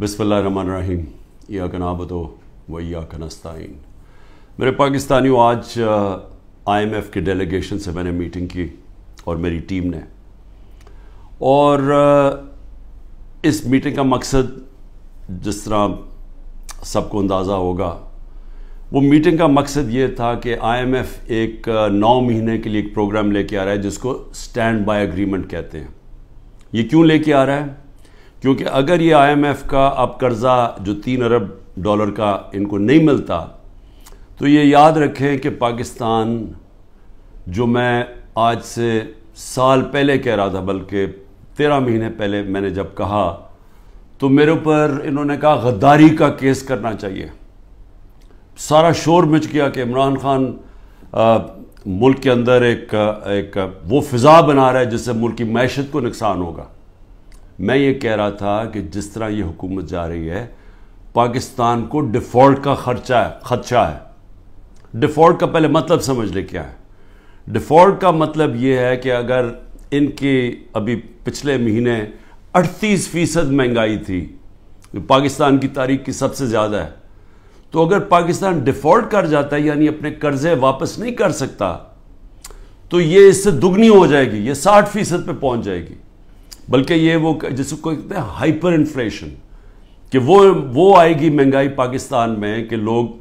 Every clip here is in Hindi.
बिसमीम या कनाबत व या कनस्ताइन मेरे पाकिस्तानियों आज आईएमएफ के डेलीगेशन से मैंने मीटिंग की और मेरी टीम ने और इस मीटिंग का मकसद जिस तरह सबको अंदाज़ा होगा वो मीटिंग का मकसद ये था कि आईएमएफ एक नौ महीने के लिए एक प्रोग्राम लेके आ रहा है जिसको स्टैंड बाय अग्रीमेंट कहते हैं ये क्यों लेके आ रहा है क्योंकि अगर ये आईएमएफ का अब कर्ज़ा जो तीन अरब डॉलर का इनको नहीं मिलता तो ये याद रखें कि पाकिस्तान जो मैं आज से साल पहले कह रहा था बल्कि तेरह महीने पहले मैंने जब कहा तो मेरे ऊपर इन्होंने कहा गद्दारी का केस करना चाहिए सारा शोर मच गया कि इमरान खान आ, मुल्क के अंदर एक एक वो फ़िज़ा बना रहा है जिससे मुल्क की मैशत को नुकसान होगा मैं ये कह रहा था कि जिस तरह ये हुकूमत जा रही है पाकिस्तान को डिफ़ॉल्ट का खर्चा है खदशा है डिफ़ॉल्ट का पहले मतलब समझ ले क्या है डिफ़ॉल्ट का मतलब ये है कि अगर इनकी अभी पिछले महीने 38 फीसद महंगाई थी पाकिस्तान की तारीख की सबसे ज़्यादा है तो अगर पाकिस्तान डिफ़ॉल्ट कर जाता है यानी अपने कर्जे वापस नहीं कर सकता तो ये इससे दुगनी हो जाएगी ये 60 फीसद पर पहुंच जाएगी बल्कि ये वो जिसको कहते हैं हाइपर इन्फ्लेशन कि वो वो आएगी महंगाई पाकिस्तान में कि लोग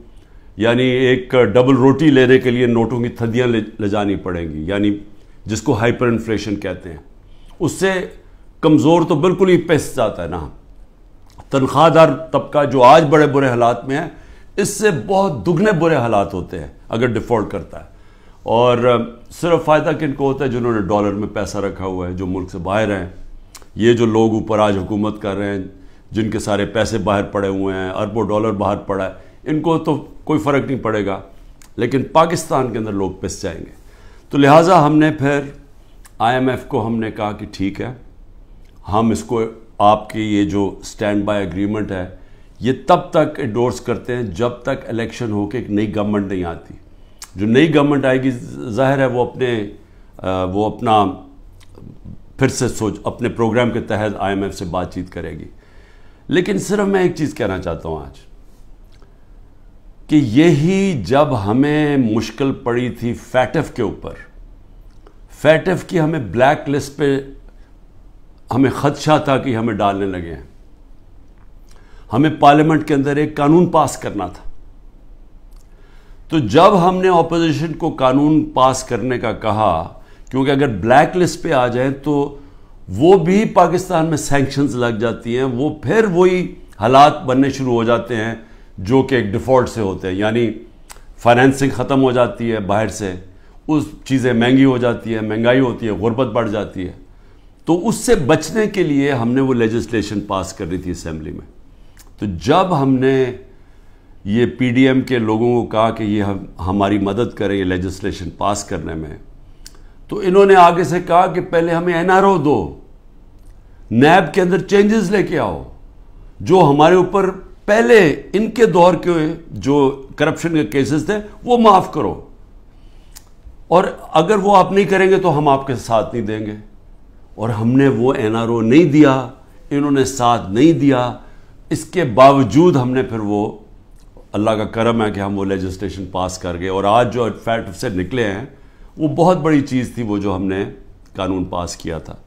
यानी एक डबल रोटी लेने के लिए नोटों की थदियाँ ले, ले जानी पड़ेंगी यानी जिसको हाइपर इन्फ्लेशन कहते हैं उससे कमज़ोर तो बिल्कुल ही पिस जाता है ना तनख्वाहदार तबका जो आज बड़े बुरे हालात में है इससे बहुत दुगने बुरे हालात होते हैं अगर डिफ़ॉल्ट करता है और सिर्फ फ़ायदा किनको होता है जिन्होंने डॉलर में पैसा रखा हुआ है जो मुल्क से बाहर हैं ये जो लोग ऊपर आज हुकूमत कर रहे हैं जिनके सारे पैसे बाहर पड़े हुए हैं अरबों डॉलर बाहर पड़ा है इनको तो कोई फ़र्क नहीं पड़ेगा लेकिन पाकिस्तान के अंदर लोग पिस जाएंगे तो लिहाजा हमने फिर आईएमएफ को हमने कहा कि ठीक है हम इसको आपके ये जो स्टैंड बाय अग्रीमेंट है ये तब तक इंडोर्स करते हैं जब तक इलेक्शन होकर एक नई गवर्नमेंट नहीं आती जो नई गवर्नमेंट आएगी जाहिर है वो अपने वो अपना फिर से सोच अपने प्रोग्राम के तहत आईएमएफ से बातचीत करेगी लेकिन सिर्फ मैं एक चीज़ कहना चाहता हूं आज कि यही जब हमें मुश्किल पड़ी थी फैटफ के ऊपर फैटफ की हमें ब्लैक लिस्ट पे हमें खदशा था कि हमें डालने लगे हैं हमें पार्लियामेंट के अंदर एक कानून पास करना था तो जब हमने ऑपोजिशन को कानून पास करने का कहा क्योंकि अगर ब्लैक लिस्ट पे आ जाए तो वो भी पाकिस्तान में सेंक्शंस लग जाती हैं वो फिर वही हालात बनने शुरू हो जाते हैं जो कि एक डिफ़ॉल्ट से होते हैं यानी फाइनेंसिंग ख़त्म हो जाती है बाहर से उस चीज़ें महंगी हो जाती है महंगाई होती है गुर्बत बढ़ जाती है तो उससे बचने के लिए हमने वो लेजिस्लेशन पास कर रही थी असम्बली में तो जब हमने ये पीडीएम के लोगों को कहा कि ये हम हमारी मदद करें ये लेजिस्लेशन पास करने में तो इन्होंने आगे से कहा कि पहले हमें एनआरओ दो नैब के अंदर चेंजेस लेके आओ जो हमारे ऊपर पहले इनके दौर के जो करप्शन के केसेस थे वो माफ़ करो और अगर वो आप नहीं करेंगे तो हम आपके साथ नहीं देंगे और हमने वो एनआरओ नहीं दिया इन्होंने साथ नहीं दिया इसके बावजूद हमने फिर वो अल्लाह का करम है कि हम वो लेजिस्लेशन पास कर गए और आज जो फैक्ट से निकले हैं वो बहुत बड़ी चीज़ थी वो जो हमने कानून पास किया था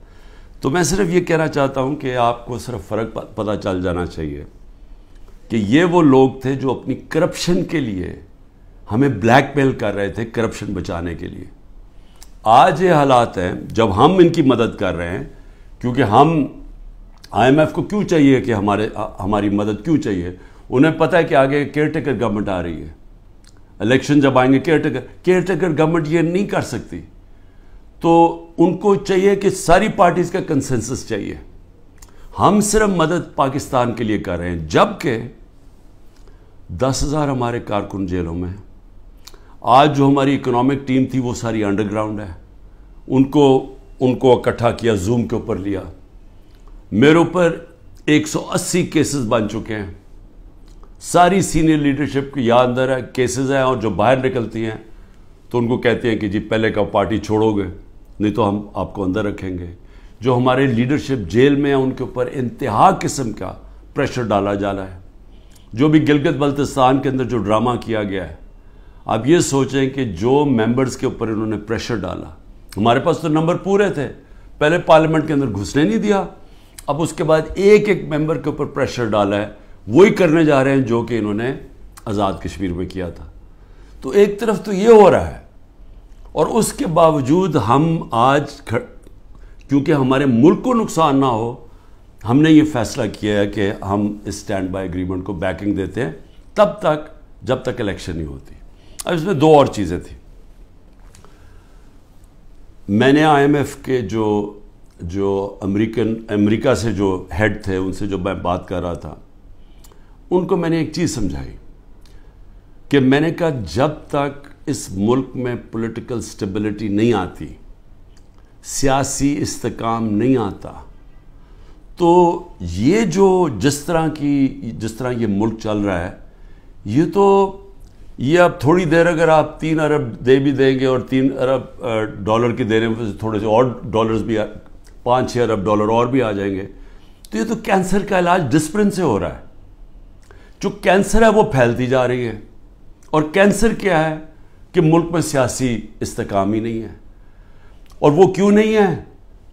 तो मैं सिर्फ ये कहना चाहता हूँ कि आपको सिर्फ फ़र्क पता चल जाना चाहिए कि ये वो लोग थे जो अपनी करप्शन के लिए हमें ब्लैकमेल कर रहे थे करप्शन बचाने के लिए आज ये हालात हैं जब हम इनकी मदद कर रहे हैं क्योंकि हम आईएमएफ को क्यों चाहिए कि हमारे हमारी मदद क्यों चाहिए उन्हें पता है कि आगे केयर टेकर गवर्नमेंट आ रही है इलेक्शन जब आएंगे caretaker caretaker government ये नहीं कर सकती तो उनको चाहिए कि सारी पार्टीज़ का कंसेंसस चाहिए हम सिर्फ मदद पाकिस्तान के लिए कर रहे हैं जबकि दस हज़ार हमारे कारकुन जेलों में आज जो हमारी इकोनॉमिक टीम थी वो सारी अंडरग्राउंड है उनको उनको इकट्ठा किया जूम के ऊपर लिया मेरे ऊपर 180 केसेस बन चुके हैं सारी सीनियर लीडरशिप की यहाँ अंदर है केसेस हैं और जो बाहर निकलती हैं तो उनको कहते हैं कि जी पहले का पार्टी छोड़ोगे नहीं तो हम आपको अंदर रखेंगे जो हमारे लीडरशिप जेल में है उनके ऊपर इंतहा किस्म का प्रेशर डाला जा रहा है जो भी गिलगत बल्तिस्तान के अंदर जो ड्रामा किया गया है आप ये सोचें कि जो मेंबर्स के ऊपर इन्होंने प्रेशर डाला हमारे पास तो नंबर पूरे थे पहले पार्लियामेंट के अंदर घुसने नहीं दिया अब उसके बाद एक एक मेंबर के ऊपर प्रेशर डाला है वही करने जा रहे हैं जो कि इन्होंने आज़ाद कश्मीर में किया था तो एक तरफ तो ये हो रहा है और उसके बावजूद हम आज क्योंकि हमारे मुल्क को नुकसान ना हो हमने ये फैसला किया है कि हम इस स्टैंड बाय एग्रीमेंट को बैकिंग देते हैं तब तक जब तक इलेक्शन नहीं होती अब इसमें दो और चीज़ें थी मैंने आईएमएफ के जो जो अमेरिकन अमेरिका से जो हेड थे उनसे जो मैं बात कर रहा था उनको मैंने एक चीज़ समझाई कि मैंने कहा जब तक इस मुल्क में पॉलिटिकल स्टेबिलिटी नहीं आती सियासी इस्तकाम नहीं आता तो ये जो जिस तरह की जिस तरह ये मुल्क चल रहा है ये तो ये आप थोड़ी देर अगर आप तीन अरब दे भी देंगे और तीन अरब डॉलर के देने में थोड़े से और डॉलर्स भी पाँच छः अरब डॉलर और भी आ जाएंगे तो ये तो कैंसर का इलाज डिस्प्रिन से हो रहा है जो कैंसर है वो फैलती जा रही है और कैंसर क्या है कि मुल्क में सियासी इस्तकाम ही नहीं है और वो क्यों नहीं है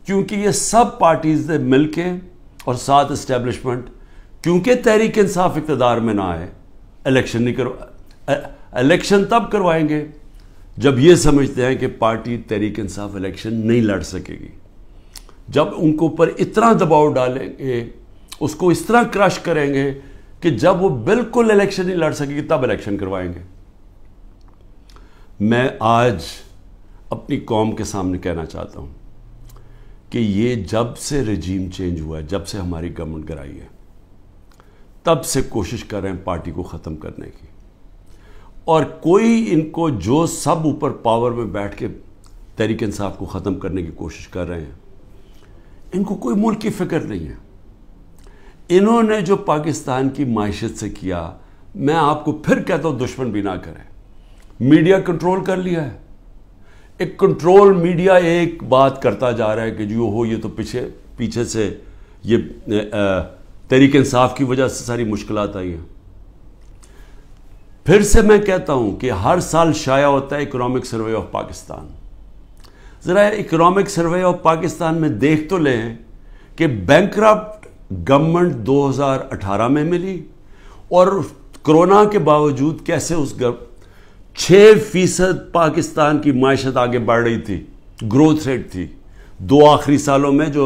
क्योंकि ये सब पार्टीज़ ने मिल के और साथ इस्टेब्लिशमेंट क्योंकि तहरीक इंसाफ इकतदार में ना आए इलेक्शन नहीं करवा इलेक्शन तब करवाएंगे जब ये समझते हैं कि पार्टी तहरीक इंसाफ इलेक्शन नहीं लड़ सकेगी जब उनके ऊपर इतना दबाव डालेंगे उसको इस तरह क्रश करेंगे कि जब वो बिल्कुल इलेक्शन नहीं लड़ सकेगी तब इलेक्शन करवाएंगे मैं आज अपनी कौम के सामने कहना चाहता हूं कि ये जब से रजीम चेंज हुआ है जब से हमारी गवर्नमेंट कराई है तब से कोशिश कर रहे हैं पार्टी को ख़त्म करने की और कोई इनको जो सब ऊपर पावर में बैठ के तहरीक इंसाफ को ख़त्म करने की कोशिश कर रहे हैं इनको कोई मुल्क की फिक्र नहीं है इन्होंने जो पाकिस्तान की मायशत से किया मैं आपको फिर कहता हूं दुश्मन भी ना करें मीडिया कंट्रोल कर लिया है एक कंट्रोल मीडिया एक बात करता जा रहा है कि जो हो ये तो पीछे पीछे से ये तहरीक इंसाफ की वजह से सारी मुश्किल आई हैं फिर से मैं कहता हूं कि हर साल शाया होता है इकोनॉमिक सर्वे ऑफ पाकिस्तान ज़रा इकोनॉमिक सर्वे ऑफ पाकिस्तान में देख तो लें कि बैंक गवर्नमेंट 2018 में मिली और कोरोना के बावजूद कैसे उस छः फीसद पाकिस्तान की मायशत आगे बढ़ रही थी ग्रोथ रेट थी दो आखिरी सालों में जो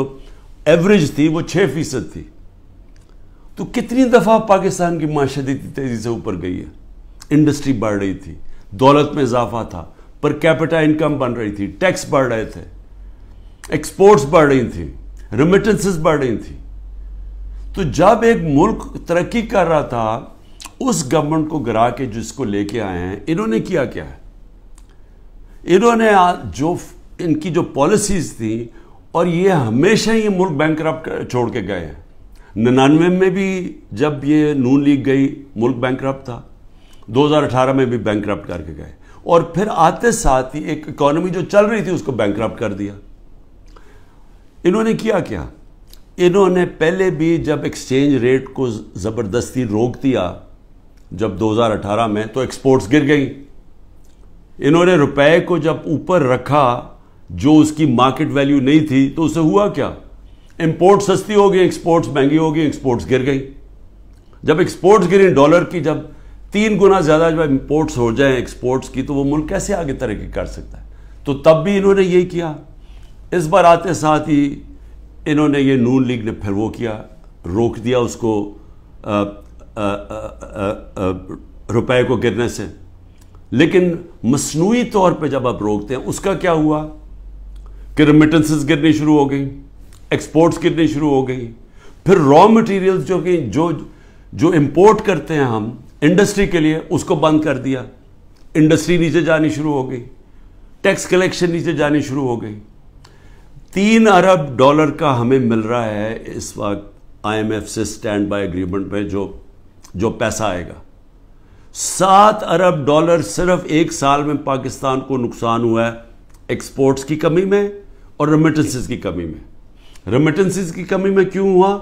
एवरेज थी वो छः फीसद थी तो कितनी दफ़ा पाकिस्तान की माशत इतनी तेज़ी से ऊपर गई है इंडस्ट्री बढ़ रही थी दौलत में इजाफा था पर कैपिटल इनकम बन रही थी टैक्स बढ़ रहे थे एक्सपोर्ट्स बढ़ रही थी रिमिटेंसेस बढ़ रही थी तो जब एक मुल्क तरक्की कर रहा था उस गवर्नमेंट को गिरा के जिसको लेके आए हैं इन्होंने किया क्या है इन्होंने जो इनकी जो पॉलिसीज़ थी और ये हमेशा ये मुल्क बैंक छोड़ के गए हैं निन्यानवे में भी जब ये नून लीग गई मुल्क बैंक था 2018 में भी बैंक करके गए और फिर आते साथ ही एक इकोनॉमी जो चल रही थी उसको बैंक कर दिया इन्होंने किया क्या इन्होंने पहले भी जब एक्सचेंज रेट को ज़बरदस्ती रोक दिया जब 2018 में तो एक्सपोर्ट्स गिर गई इन्होंने रुपए को जब ऊपर रखा जो उसकी मार्केट वैल्यू नहीं थी तो उसे हुआ क्या इम्पोर्ट सस्ती हो गई एक्सपोर्ट्स महंगी हो गई एक्सपोर्ट्स गिर गई जब एक्सपोर्ट्स गिरी डॉलर की जब तीन गुना ज़्यादा जब इम्पोर्ट्स हो जाए एक्सपोर्ट्स की तो वो मुल्क कैसे आगे तरक्की कर सकता है तो तब भी इन्होंने ये किया इस बार आते साथ ही इन्होंने ये नून लीग ने फिर वो किया रोक दिया उसको रुपए को गिरने से लेकिन मसनू तौर पर जब आप रोकते हैं उसका क्या हुआ कि रिमिटेंसेस गिरनी शुरू हो गई एक्सपोर्ट्स गिरनी शुरू हो गई फिर रॉ मटेरियल्स जो कि जो जो इंपोर्ट करते हैं हम इंडस्ट्री के लिए उसको बंद कर दिया इंडस्ट्री नीचे जानी शुरू हो गई टैक्स कलेक्शन नीचे जानी शुरू हो गई तीन अरब डॉलर का हमें मिल रहा है इस वक्त आईएमएफ से स्टैंड बाय एग्रीमेंट पे जो जो पैसा आएगा सात अरब डॉलर सिर्फ एक साल में पाकिस्तान को नुकसान हुआ है एक्सपोर्ट्स की कमी में और रेमिटेंसेस की कमी में रेमिटेंसेस की कमी में क्यों हुआ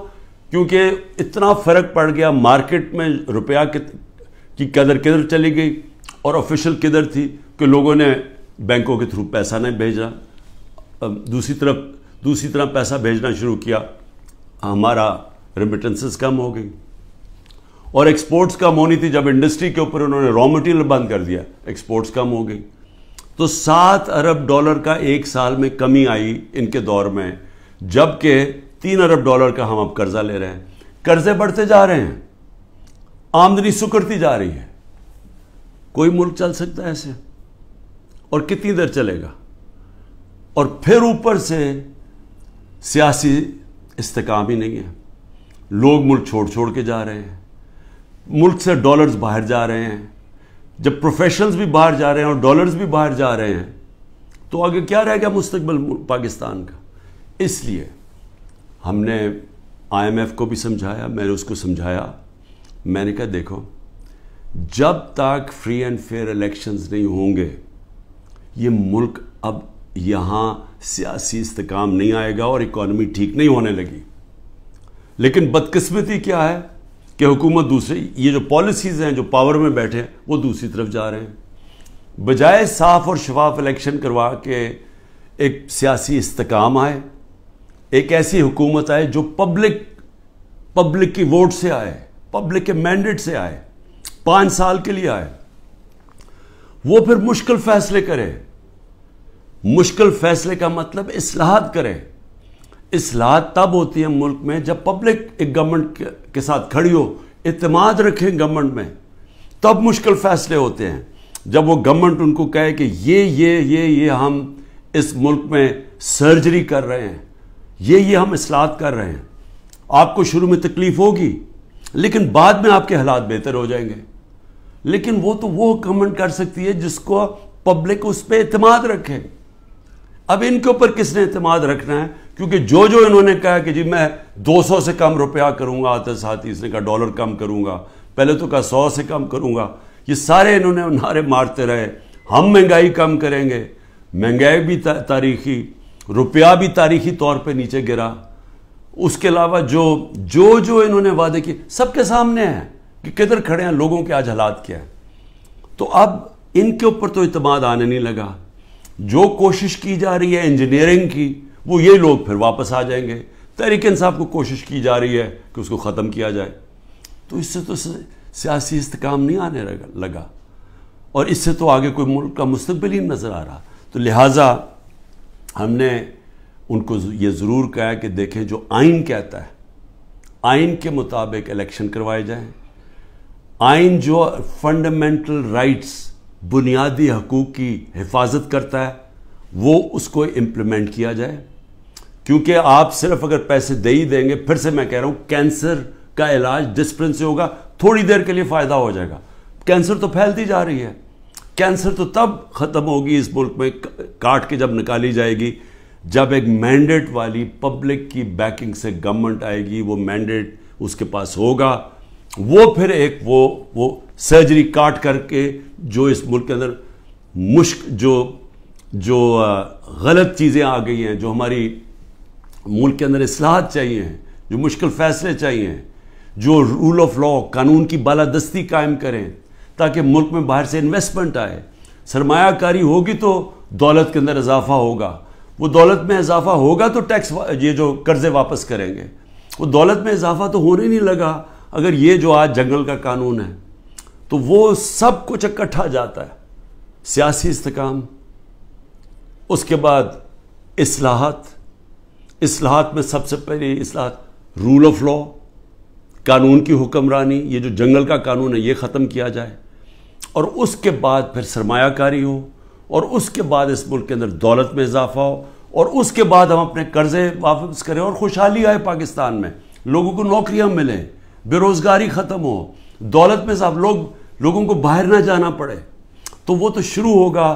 क्योंकि इतना फ़र्क पड़ गया मार्केट में रुपया की कदर किधर चली गई और ऑफिशियल किधर थी कि लोगों ने बैंकों के थ्रू पैसा नहीं भेजा दूसरी तरफ दूसरी तरफ पैसा भेजना शुरू किया हमारा रेमिटेंसेस कम हो गई और एक्सपोर्ट्स कम होनी थी जब इंडस्ट्री के ऊपर उन्होंने रॉ मटेरियल बंद कर दिया एक्सपोर्ट्स कम हो गई तो सात अरब डॉलर का एक साल में कमी आई इनके दौर में जबकि तीन अरब डॉलर का हम अब कर्जा ले रहे हैं कर्जे बढ़ते जा रहे हैं आमदनी सुकड़ती जा रही है कोई मुल्क चल सकता है ऐसे और कितनी देर चलेगा और फिर ऊपर से सियासी इस्तकाम ही नहीं है लोग मुल्क छोड़ छोड़ के जा रहे हैं मुल्क से डॉलर्स बाहर जा रहे हैं जब प्रोफेशनल्स भी बाहर जा रहे हैं और डॉलर्स भी बाहर जा रहे हैं तो आगे क्या रह गया मुस्तबल पाकिस्तान का इसलिए हमने आईएमएफ को भी समझाया मैंने उसको समझाया मैंने कहा देखो जब तक फ्री एंड फेयर इलेक्शंस नहीं होंगे ये मुल्क अब यहां सियासी इस्तेकाम नहीं आएगा और इकॉनमी ठीक नहीं होने लगी लेकिन बदकिस्मती क्या है कि हुकूमत दूसरी ये जो पॉलिसीज़ हैं जो पावर में बैठे हैं वो दूसरी तरफ जा रहे हैं बजाय साफ और शफाफ इलेक्शन करवा के एक सियासी इस्तकाम आए एक ऐसी हुकूमत आए जो पब्लिक पब्लिक की वोट से आए पब्लिक के मैंडेट से आए पांच साल के लिए आए वो फिर मुश्किल फैसले करे मुश्किल फैसले का मतलब असलाहत करें असलाहत तब होती है मुल्क में जब पब्लिक एक गवर्नमेंट के साथ खड़ी हो इतमाद रखें गवर्नमेंट में तब मुश्किल फैसले होते हैं जब वो गवर्नमेंट उनको कहे कि ये ये ये ये हम इस मुल्क में सर्जरी कर रहे हैं ये ये हम असलाहत कर रहे हैं आपको शुरू में तकलीफ होगी लेकिन बाद में आपके हालात बेहतर हो जाएंगे लेकिन वो तो वो गवर्नमेंट कर सकती है जिसको पब्लिक उस पर इतमाद रखें अब इनके ऊपर किसने अतमाद रखना है क्योंकि जो जो इन्होंने कहा कि जी मैं 200 से कम रुपया करूंगा आते साथ ही इसने कहा डॉलर कम करूंगा पहले तो कहा 100 से कम करूंगा ये सारे इन्होंने नारे मारते रहे हम महंगाई कम करेंगे महंगाई भी ता, तारीखी रुपया भी तारीखी तौर पे नीचे गिरा उसके अलावा जो जो जो इन्होंने वादे किए सबके सामने हैं कि किधर खड़े हैं लोगों के आज हालात क्या हैं तो अब इनके ऊपर तो इतमाद आने नहीं लगा जो कोशिश की जा रही है इंजीनियरिंग की वो ये लोग फिर वापस आ जाएंगे तहरीक इंसाफ को कोशिश की जा रही है कि उसको ख़त्म किया जाए तो इससे तो सियासी इस्तकाम नहीं आने लगा और इससे तो आगे कोई मुल्क का मुस्तबिल ही नज़र आ रहा तो लिहाजा हमने उनको ये ज़रूर कहा कि देखें जो आइन कहता है आइन के मुताबिक इलेक्शन करवाए जाएँ आइन जो फंडामेंटल राइट्स बुनियादी हकूक़ की हिफाजत करता है वो उसको इम्प्लीमेंट किया जाए क्योंकि आप सिर्फ अगर पैसे दे ही देंगे फिर से मैं कह रहा हूँ कैंसर का इलाज डिस्प्रिन से होगा थोड़ी देर के लिए फ़ायदा हो जाएगा कैंसर तो फैलती जा रही है कैंसर तो तब ख़त्म होगी इस मुल्क में काट के जब निकाली जाएगी जब एक मैंडेट वाली पब्लिक की बैकिंग से गवर्नमेंट आएगी वो मैंडेट उसके पास होगा वो फिर एक वो वो सर्जरी काट करके जो इस मुल्क के अंदर मुश्क जो जो गलत चीज़ें आ गई हैं जो हमारी मुल्क के अंदर असलाहत चाहिए हैं जो मुश्किल फैसले चाहिए हैं जो रूल ऑफ लॉ कानून की बालादस्ती कायम करें ताकि मुल्क में बाहर से इन्वेस्टमेंट आए सरमाकारी होगी तो दौलत के अंदर इजाफा होगा वो दौलत में इजाफा होगा तो टैक्स ये जो कर्ज़े वापस करेंगे वो दौलत में इजाफा तो होने नहीं लगा अगर ये जो आज जंगल का कानून है तो वो सब कुछ इकट्ठा जाता है सियासी इस्तकाम उसके बाद असलाहत असलाहत में सबसे पहले असलाहत रूल ऑफ लॉ कानून की हुक्मरानी ये जो जंगल का कानून है ये ख़त्म किया जाए और उसके बाद फिर सरमाकारी हो और उसके बाद इस मुल्क के अंदर दौलत में इजाफा हो और उसके बाद हम अपने कर्ज़े वापस करें और खुशहाली आए पाकिस्तान में लोगों को नौकरियां मिलें बेरोज़गारी ख़त्म हो दौलत में इजाफा लोग लोगों को बाहर ना जाना पड़े तो वो तो शुरू होगा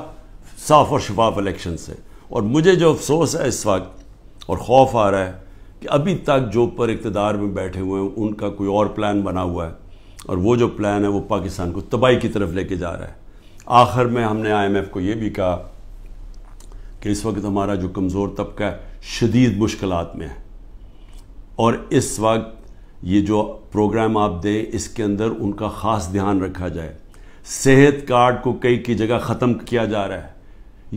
साफ और शफाफ इलेक्शन से और मुझे जो अफसोस है इस वक्त और खौफ आ रहा है कि अभी तक जो पर इकतदार में बैठे हुए हैं उनका कोई और प्लान बना हुआ है और वो जो प्लान है वो पाकिस्तान को तबाही की तरफ लेके जा रहा है आखिर में हमने आईएमएफ को ये भी कहा कि इस वक्त हमारा जो कमज़ोर तबका है शदीद मुश्किल में है और इस वक्त ये जो प्रोग्राम आप दें इसके अंदर उनका ख़ास ध्यान रखा जाए सेहत कार्ड को कई की जगह ख़त्म किया जा रहा है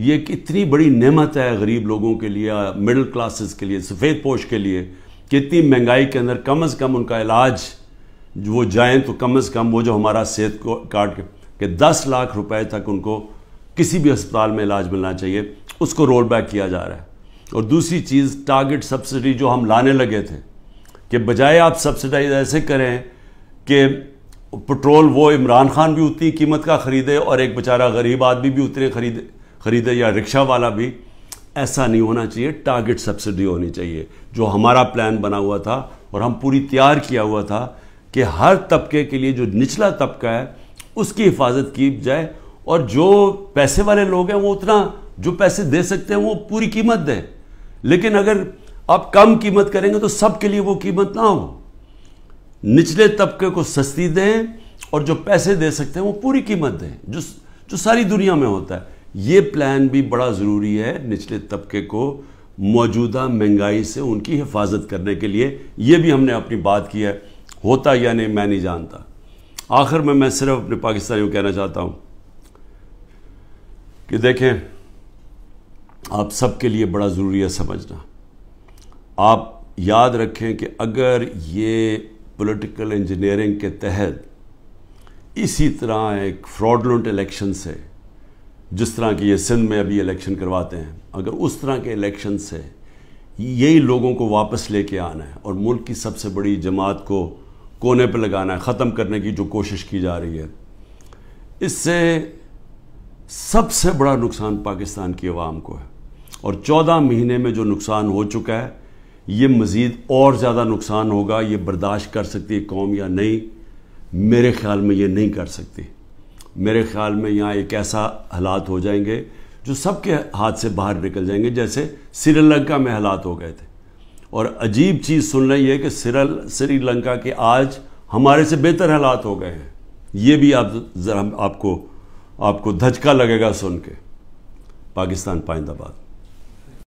ये कितनी बड़ी नेमत है गरीब लोगों के लिए मिडिल क्लासेस के लिए सफ़ेद पोश के लिए कितनी महंगाई के अंदर कम अज़ कम उनका इलाज वो जाएँ तो कम अज़ कम वो जो हमारा सेहत कार्ड के दस लाख रुपए तक उनको किसी भी अस्पताल में इलाज मिलना चाहिए उसको रोल बैक किया जा रहा है और दूसरी चीज़ टारगेट सब्सिडी जो हम लाने लगे थे कि बजाय आप सब्सिडाइज ऐसे करें कि पेट्रोल वो इमरान खान भी उतनी कीमत का ख़रीदे और एक बेचारा गरीब आदमी भी उतने खरीदे ख़रीदे या रिक्शा वाला भी ऐसा नहीं होना चाहिए टारगेट सब्सिडी होनी चाहिए जो हमारा प्लान बना हुआ था और हम पूरी तैयार किया हुआ था कि हर तबके के लिए जो निचला तबका है उसकी हिफाजत की जाए और जो पैसे वाले लोग हैं वो उतना जो पैसे दे सकते हैं वो पूरी कीमत दें लेकिन अगर आप कम कीमत करेंगे तो सबके लिए वो कीमत ना हो निचले तबके को सस्ती दें और जो पैसे दे सकते हैं वो पूरी कीमत दें जो जो सारी दुनिया में होता है ये प्लान भी बड़ा ज़रूरी है निचले तबके को मौजूदा महंगाई से उनकी हिफाजत करने के लिए ये भी हमने अपनी बात की है होता या नहीं मैं नहीं जानता आखिर में मैं सिर्फ अपने पाकिस्तानियों कहना चाहता हूँ कि देखें आप सबके लिए बड़ा ज़रूरी है समझना आप याद रखें कि अगर ये पॉलिटिकल इंजीनियरिंग के तहत इसी तरह एक फ्रॉडलेंट इलेक्शन से जिस तरह की ये सिंध में अभी इलेक्शन करवाते हैं अगर उस तरह के इलेक्शन से यही लोगों को वापस लेके आना है और मुल्क की सबसे बड़ी जमात को कोने पर लगाना है ख़त्म करने की जो कोशिश की जा रही है इससे सबसे बड़ा नुकसान पाकिस्तान की आवाम को है और चौदह महीने में जो नुकसान हो चुका है ये मज़ीद और ज़्यादा नुकसान होगा ये बर्दाश्त कर सकती है कौम या नहीं मेरे ख्याल में ये नहीं कर सकती मेरे ख्याल में यहाँ एक ऐसा हालात हो जाएंगे जो सबके हाथ से बाहर निकल जाएंगे जैसे श्रीलंका में हालात हो गए थे और अजीब चीज़ सुन रही है कि सिरल श्रीलंका के आज हमारे से बेहतर हालात हो गए हैं ये भी आप ज़रा आपको आपको धचका लगेगा सुन के पाकिस्तान पाइंदाबाद